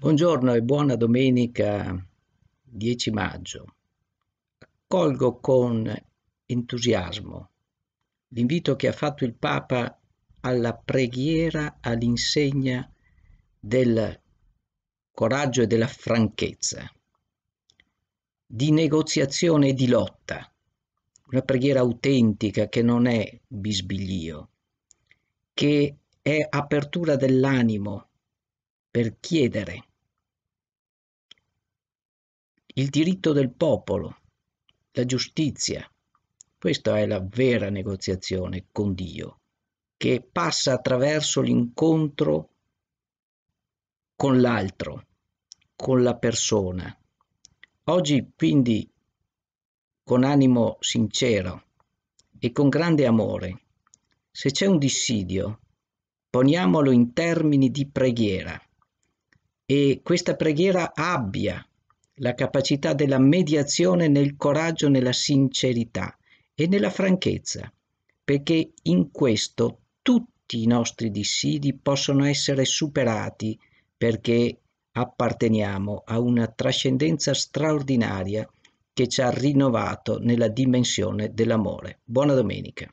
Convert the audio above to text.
Buongiorno e buona domenica 10 maggio. Accolgo con entusiasmo l'invito che ha fatto il Papa alla preghiera all'insegna del coraggio e della franchezza, di negoziazione e di lotta, una preghiera autentica che non è bisbiglio, che è apertura dell'animo per chiedere il diritto del popolo, la giustizia. Questa è la vera negoziazione con Dio, che passa attraverso l'incontro con l'altro, con la persona. Oggi quindi con animo sincero e con grande amore, se c'è un dissidio, poniamolo in termini di preghiera e questa preghiera abbia la capacità della mediazione nel coraggio, nella sincerità e nella franchezza, perché in questo tutti i nostri dissidi possono essere superati perché apparteniamo a una trascendenza straordinaria che ci ha rinnovato nella dimensione dell'amore. Buona domenica.